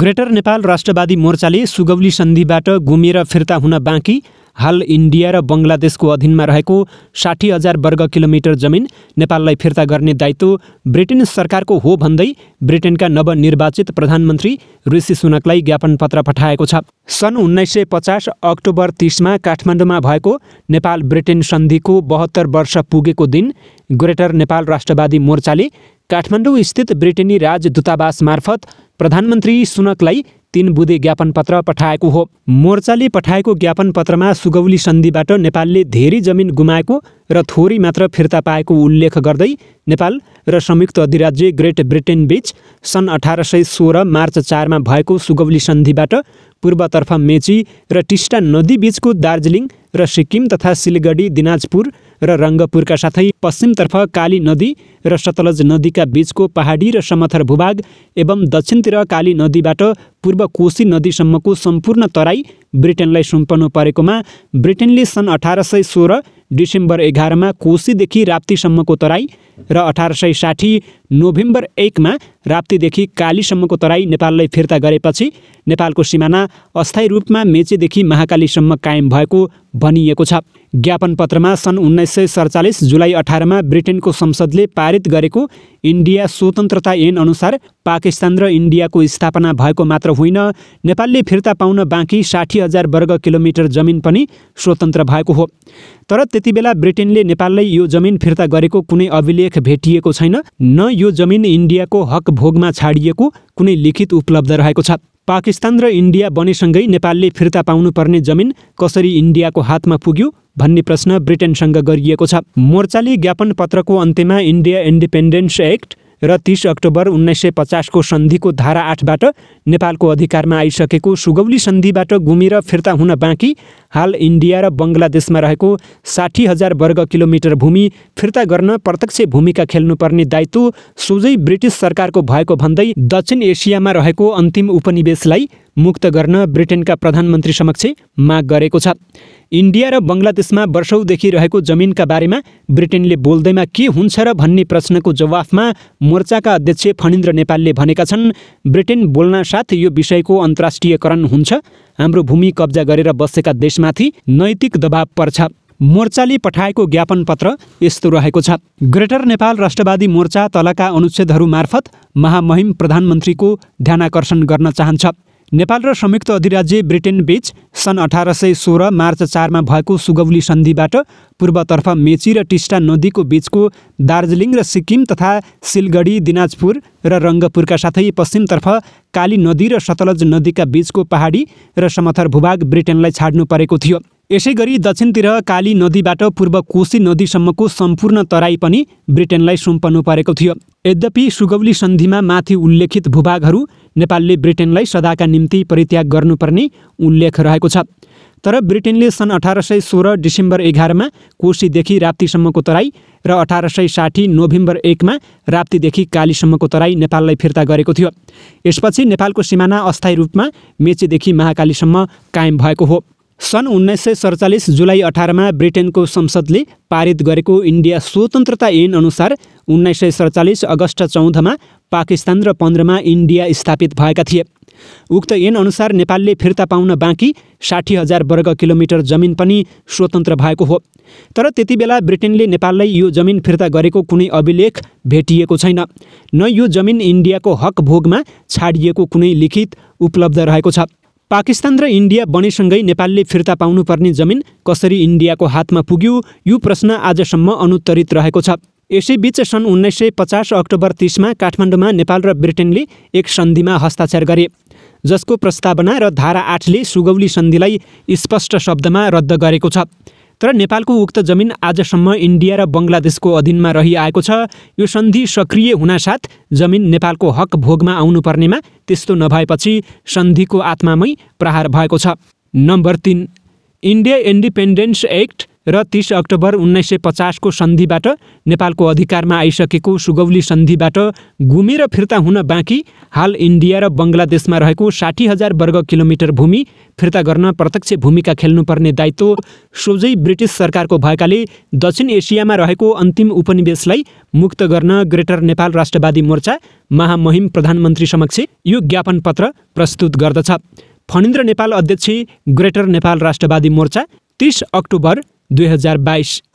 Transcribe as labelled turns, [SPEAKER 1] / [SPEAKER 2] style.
[SPEAKER 1] greater Nepal राष्ट्रवादी मोर्चाले सुगौली सन्धिबाट गुमेर फिर्ता हुन बाँकी हाल इन्डिया र बङ्गलादेशको अधीनमा रहेको साठी हजार वर्ग किलोमिटर जमिन नेपाललाई फिर्ता गर्ने दायित्व ब्रिटेन सरकारको हो भन्दै ब्रिटेनका नवनिर्वाचित प्रधानमन्त्री ऋषि सुनकलाई ज्ञापन पत्र पठाएको छ सन् उन्नाइस सय पचास अक्टोबर तिसमा काठमाडौँमा भएको नेपाल ब्रिटेन सन्धिको बहत्तर वर्ष पुगेको दिन ग्रेटर नेपाल राष्ट्रवादी मोर्चाले काठमाडौँ स्थित ब्रिटेनी राजदूतावास मार्फत प्रधानमन्त्री सुनकलाई तीन बुधे ज्ञापन पत्र पठाएको हो मोर्चाले पठाएको ज्ञापन पत्रमा सुगौली सन्धिबाट नेपालले धेरै जमिन गुमाएको र थोरै मात्र फिर्ता पाएको उल्लेख गर्दै नेपाल र संयुक्त अधिराज्य ग्रेट बीच सन् अठार सय सोह्र मार्च चारमा भएको सुगौली सन्धिबाट पूर्वतर्फ मेची र टिस्टा बीचको दार्जिलिङ र सिक्किम तथा सिलगढी दिनाजपुर र रङ्गपुरका साथै पश्चिमतर्फ काली नदी र सतलज नदीका बीचको पहाडी र समथर भूभाग एवं दक्षिणतिर काली नदीबाट पूर्व कोशी नदीसम्मको सम्पूर्ण तराई ब्रिटेनलाई सुम्पनु परेकोमा ब्रिटेनले सन् अठार सय सोह्र डिसेम्बर एघारमा कोशीदेखि राप्तीसम्मको तराई र अठार सय साठी नोभेम्बर एकमा राप्तीदेखि कालीसम्मको तराई नेपाललाई फिर्ता गरेपछि नेपालको सिमाना अस्थायी रूपमा मेचेदेखि महाकालीसम्म कायम भएको भनिएको छ ज्ञापन पत्रमा सन् उन्नाइस सय सडचालिस जुलाई अठारमा ब्रिटेनको संसदले पारित निर्धारित गरेको इन्डिया स्वतन्त्रता ऐन अनुसार पाकिस्तान र इन्डियाको स्थापना भएको मात्र होइन नेपालले फिर्ता पाउन बाँकी साठी हजार वर्ग किलोमिटर जमिन पनि स्वतन्त्र भएको हो तर त्यति बेला ब्रिटेनले नेपाललाई यो जमिन फिर्ता गरेको कुनै अभिलेख भेटिएको छैन न यो जमिन इन्डियाको हक भोगमा छाडिएको कुनै लिखित उपलब्ध रहेको छ पाकिस्तान र इन्डिया बनेसँगै नेपालले फिर्ता पाउनुपर्ने जमिन कसरी इन्डियाको हातमा पुग्यो भन्ने प्रश्न ब्रिटेनसँग गरिएको छ मोर्चाले ज्ञापन पत्रको अन्त्यमा इन्डिया इन्डिपेन्डेन्स एक्ट र तिस अक्टोबर उन्नाइस सय पचासको सन्धिको धारा आठबाट नेपालको अधिकारमा आइसकेको सुगौली सन्धिबाट घुमेर फिर्ता हुन बाँकी हाल इन्डिया र बङ्गलादेशमा रहेको साठी हजार वर्ग किलोमिटर भूमि फिर्ता गर्न प्रत्यक्ष भूमिका खेल्नुपर्ने दायित्व सोझै ब्रिटिस सरकारको भएको भन्दै दक्षिण एसियामा रहेको अन्तिम उपनिवेशलाई मुक्त गर्न ब्रिटेनका प्रधानमन्त्री समक्ष माग गरेको छ इन्डिया र बङ्गलादेशमा वर्षौँदेखि रहेको जमिनका बारेमा ब्रिटेनले बोल्दैमा के हुन्छ र भन्ने प्रश्नको जवाफमा मोर्चाका अध्यक्ष फणिन्द्र नेपालले भनेका छन् ब्रिटेन बोल्न साथ यो विषयको अन्तर्राष्ट्रियकरण हुन्छ हाम्रो भूमि कब्जा गरेर बसेका देशमाथि नैतिक दबाव पर्छ मोर्चाले पठाएको ज्ञापन पत्र यस्तो रहेको छ ग्रेटर नेपाल राष्ट्रवादी मोर्चा तलका अनुच्छेदहरू मार्फत महामहिम प्रधानमन्त्रीको ध्यानाकर्षण गर्न चाहन्छ नेपाल र संयुक्त अधिराज्य ब्रिटेनबीच सन् अठार सय सोह्र मार्च चारमा भएको सुगौली सन्धिबाट पूर्वतर्फ मेची र टिस्टा नदीको बीचको दार्जिलिङ र सिक्किम तथा सिलगढी दिनाजपुर र रङ्गपुरका साथै पश्चिमतर्फ काली नदी र सतलज नदीका बीचको पहाडी र समथर भूभाग ब्रिटेनलाई छाड्नु परेको थियो यसै गरी दक्षिणतिर काली नदीबाट पूर्व कोशी नदीसम्मको सम्पूर्ण तराई पनि ब्रिटेनलाई सुम्पनु परेको थियो यद्यपि सुगौली सन्धिमा माथि उल्लेखित भूभागहरू नेपालले ब्रिटेनलाई सदाका निम्ति परित्याग गर्नुपर्ने उल्लेख रहेको छ तर ब्रिटेनले सन् अठार सय सोह्र डिसेम्बर एघारमा कोशीदेखि राप्तीसम्मको तराई र अठार सय साठी नोभेम्बर एकमा राप्तीदेखि कालीसम्मको तराई नेपाललाई फिर्ता गरेको थियो यसपछि नेपालको सिमाना अस्थायी रूपमा मेचीदेखि महाकालीसम्म कायम भएको हो सन् उन्नाइस सय सडचालिस जुलाई अठारमा ब्रिटेनको संसदले पारित गरेको इन्डिया स्वतन्त्रता ऐन अनुसार उन्नाइस सय सडचालिस अगस्त चौधमा पाकिस्तान र पन्ध्रमा इन्डिया स्थापित भएका थिए उक्त ऐन अनुसार नेपालले फिर्ता पाउन बाँकी साठी हजार वर्ग किलोमिटर जमिन पनि स्वतन्त्र भएको हो तर त्यति बेला ब्रिटेनले नेपाललाई यो जमिन फिर्ता गरेको कुनै अभिलेख भेटिएको छैन न यो जमिन इन्डियाको हक भोगमा छाडिएको कुनै लिखित उपलब्ध रहेको छ पाकिस्तान र इन्डिया बनेसँगै नेपालले फिर्ता पाउनुपर्ने जमिन कसरी इन्डियाको हातमा पुग्यो यो प्रश्न आजसम्म अनुत्तरित रहेको छ यसैबीच सन् उन्नाइस सय पचास अक्टोबर तिसमा काठमाडौँमा नेपाल र ब्रिटेनले एक सन्धिमा हस्ताक्षर गरे जसको प्रस्तावना र धारा आठले सुगौली सन्धिलाई स्पष्ट शब्दमा रद्द गरेको छ तर नेपालको उक्त जमिन आजसम्म इन्डिया र बङ्गलादेशको अधीनमा रहिआएको छ यो सन्धि सक्रिय हुनासाथ जमिन नेपालको हक भोगमा आउनुपर्नेमा त्यस्तो नभएपछि सन्धिको आत्मामै प्रहार भएको छ नम्बर तिन इन्डिया इन्डिपेन्डेन्स एक्ट र तिस अक्टोबर उन्नाइस सय पचासको सन्धिबाट नेपालको अधिकारमा आइसकेको सुगौली सन्धिबाट घुमेर फिर्ता हुन बाँकी हाल इन्डिया र बङ्गलादेशमा रहेको साठी हजार वर्ग किलोमिटर भूमि फिर्ता गर्न प्रत्यक्ष भूमिका खेल्नुपर्ने दायित्व सोझै ब्रिटिस सरकारको भएकाले दक्षिण एसियामा रहेको अन्तिम उपनिवेशलाई मुक्त गर्न ग्रेटर नेपाल राष्ट्रवादी मोर्चा महामहिम प्रधानमन्त्री समक्ष यो ज्ञापन पत्र प्रस्तुत गर्दछ फणिन्द्र नेपाल अध्यक्ष ग्रेटर नेपाल राष्ट्रवादी मोर्चा तिस अक्टोबर 2022